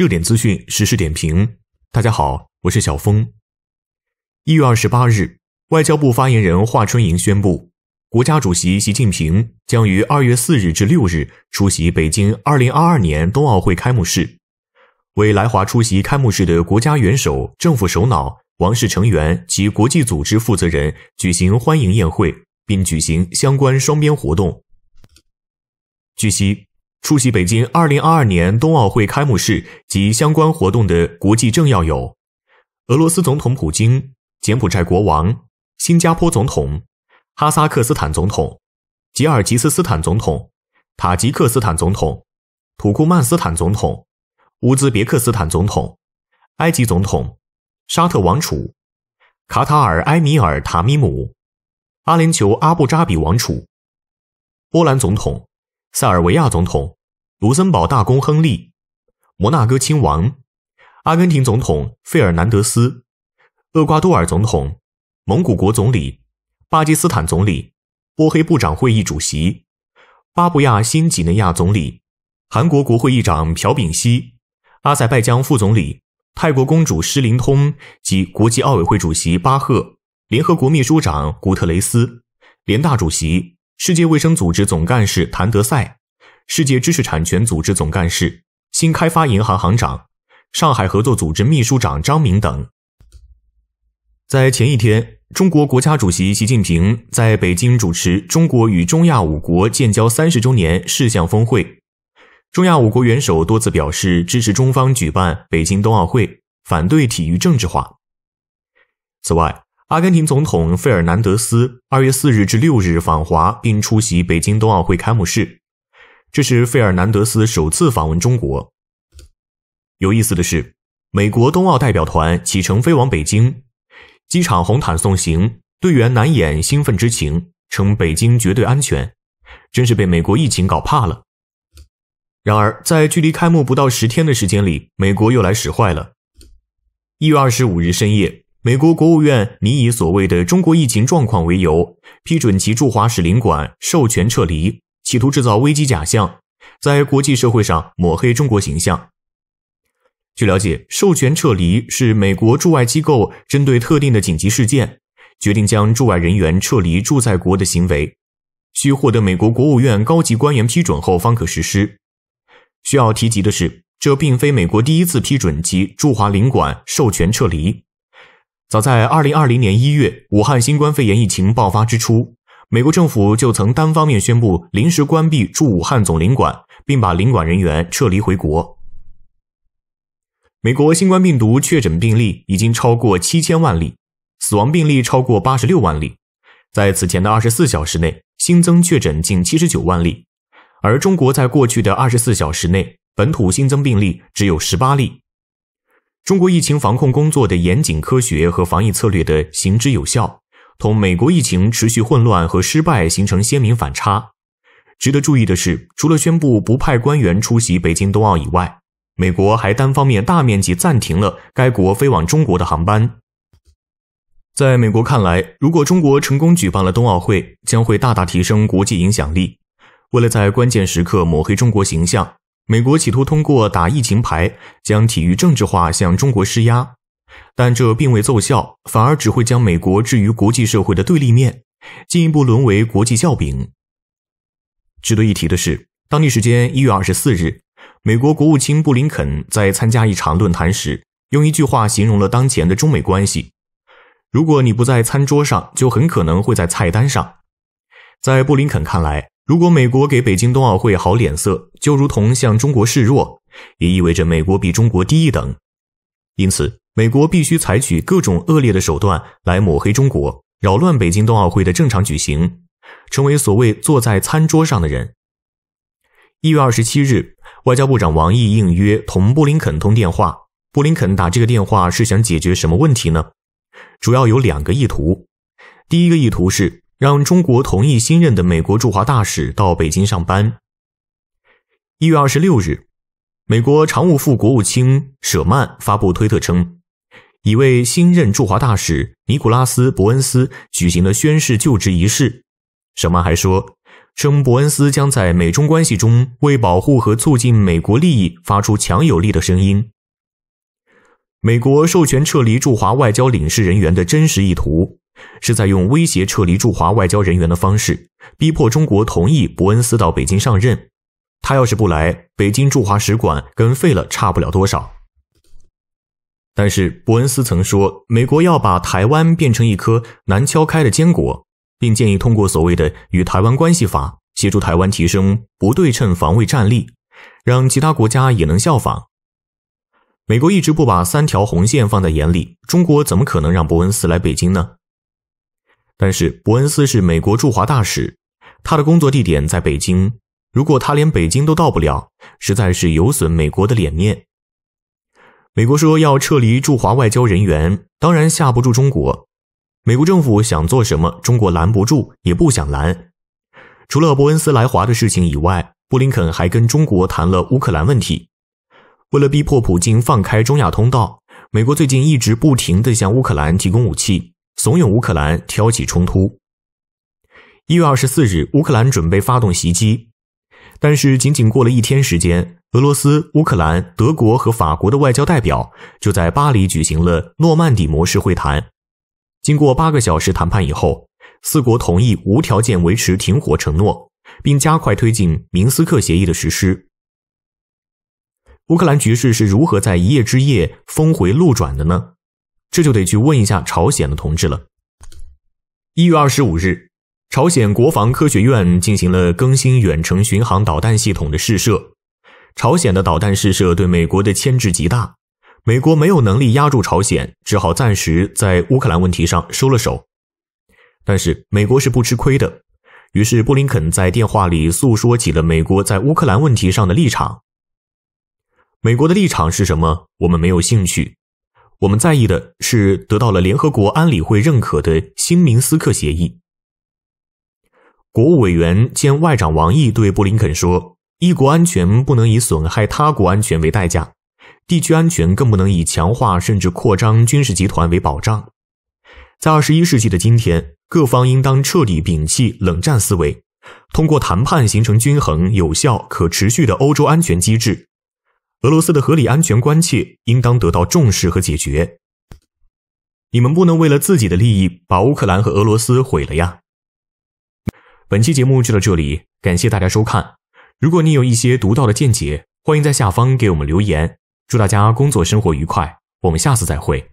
热点资讯实时点评，大家好，我是小峰。一月二十八日，外交部发言人华春莹宣布，国家主席习近平将于二月四日至六日出席北京二零二二年冬奥会开幕式，为来华出席开幕式的国家元首、政府首脑、王室成员及国际组织负责人举行欢迎宴会，并举行相关双边活动。据悉。出席北京2022年冬奥会开幕式及相关活动的国际政要有：俄罗斯总统普京、柬埔寨国王、新加坡总统、哈萨克斯坦总统、吉尔吉斯斯坦总统、塔吉克斯坦总统、土库曼斯坦总统、乌兹别克斯坦总统、埃及总统、沙特王储、卡塔尔埃米尔塔米姆、阿联酋阿布扎比王储、波兰总统。塞尔维亚总统、卢森堡大公亨利、摩纳哥亲王、阿根廷总统费尔南德斯、厄瓜多尔总统、蒙古国总理、巴基斯坦总理、波黑部长会议主席、巴布亚新几内亚总理、韩国国会议长朴炳锡、阿塞拜疆副总理、泰国公主施灵通及国际奥委会主席巴赫、联合国秘书长古特雷斯、联大主席。世界卫生组织总干事谭德赛、世界知识产权组织总干事、新开发银行行长、上海合作组织秘书长张明等，在前一天，中国国家主席习近平在北京主持中国与中亚五国建交三十周年事项峰会，中亚五国元首多次表示支持中方举办北京冬奥会，反对体育政治化。此外，阿根廷总统费尔南德斯二月四日至六日访华，并出席北京冬奥会开幕式，这是费尔南德斯首次访问中国。有意思的是，美国冬奥代表团启程飞往北京，机场红毯送行，队员难掩兴奋之情，称北京绝对安全，真是被美国疫情搞怕了。然而，在距离开幕不到十天的时间里，美国又来使坏了。一月二十五日深夜。美国国务院拟以所谓的中国疫情状况为由，批准其驻华使领馆授权撤离，企图制造危机假象，在国际社会上抹黑中国形象。据了解，授权撤离是美国驻外机构针对特定的紧急事件，决定将驻外人员撤离驻在国的行为，需获得美国国务院高级官员批准后方可实施。需要提及的是，这并非美国第一次批准其驻华领馆授权撤离。早在二零二零年一月，武汉新冠肺炎疫情爆发之初，美国政府就曾单方面宣布临时关闭驻武汉总领馆，并把领馆人员撤离回国。美国新冠病毒确诊病例已经超过七千万例，死亡病例超过八十六万例，在此前的二十四小时内新增确诊近七十九万例，而中国在过去的二十四小时内本土新增病例只有十八例。中国疫情防控工作的严谨科学和防疫策略的行之有效，同美国疫情持续混乱和失败形成鲜明反差。值得注意的是，除了宣布不派官员出席北京冬奥以外，美国还单方面大面积暂停了该国飞往中国的航班。在美国看来，如果中国成功举办了冬奥会，将会大大提升国际影响力。为了在关键时刻抹黑中国形象。美国企图通过打疫情牌将体育政治化，向中国施压，但这并未奏效，反而只会将美国置于国际社会的对立面，进一步沦为国际笑柄。值得一提的是，当地时间一月二十四日，美国国务卿布林肯在参加一场论坛时，用一句话形容了当前的中美关系：“如果你不在餐桌上，就很可能会在菜单上。”在布林肯看来。如果美国给北京冬奥会好脸色，就如同向中国示弱，也意味着美国比中国低一等。因此，美国必须采取各种恶劣的手段来抹黑中国，扰乱北京冬奥会的正常举行，成为所谓坐在餐桌上的人。一月二十七日，外交部长王毅应约同布林肯通电话。布林肯打这个电话是想解决什么问题呢？主要有两个意图。第一个意图是。让中国同意新任的美国驻华大使到北京上班。一月二十六日，美国常务副国务卿舍曼发布推特称，一位新任驻华大使尼古拉斯·伯恩斯举行了宣誓就职仪式。舍曼还说，称伯恩斯将在美中关系中为保护和促进美国利益发出强有力的声音。美国授权撤离驻华外交领事人员的真实意图。是在用威胁撤离驻华外交人员的方式，逼迫中国同意伯恩斯到北京上任。他要是不来，北京驻华使馆跟废了差不了多少。但是伯恩斯曾说，美国要把台湾变成一颗难敲开的坚果，并建议通过所谓的《与台湾关系法》协助台湾提升不对称防卫战力，让其他国家也能效仿。美国一直不把三条红线放在眼里，中国怎么可能让伯恩斯来北京呢？但是伯恩斯是美国驻华大使，他的工作地点在北京。如果他连北京都到不了，实在是有损美国的脸面。美国说要撤离驻华外交人员，当然吓不住中国。美国政府想做什么，中国拦不住，也不想拦。除了伯恩斯来华的事情以外，布林肯还跟中国谈了乌克兰问题。为了逼迫普京放开中亚通道，美国最近一直不停地向乌克兰提供武器。怂恿乌克兰挑起冲突。一月二十四日，乌克兰准备发动袭击，但是仅仅过了一天时间，俄罗斯、乌克兰、德国和法国的外交代表就在巴黎举行了诺曼底模式会谈。经过八个小时谈判以后，四国同意无条件维持停火承诺，并加快推进明斯克协议的实施。乌克兰局势是如何在一夜之夜峰回路转的呢？这就得去问一下朝鲜的同志了。一月二十五日，朝鲜国防科学院进行了更新远程巡航导弹系统的试射。朝鲜的导弹试射对美国的牵制极大，美国没有能力压住朝鲜，只好暂时在乌克兰问题上收了手。但是美国是不吃亏的，于是布林肯在电话里诉说起了美国在乌克兰问题上的立场。美国的立场是什么？我们没有兴趣。我们在意的是得到了联合国安理会认可的新明斯克协议。国务委员兼外长王毅对布林肯说：“一国安全不能以损害他国安全为代价，地区安全更不能以强化甚至扩张军事集团为保障。在二十一世纪的今天，各方应当彻底摒弃冷战思维，通过谈判形成均衡、有效、可持续的欧洲安全机制。”俄罗斯的合理安全关切应当得到重视和解决。你们不能为了自己的利益把乌克兰和俄罗斯毁了呀！本期节目就到这里，感谢大家收看。如果你有一些独到的见解，欢迎在下方给我们留言。祝大家工作生活愉快，我们下次再会。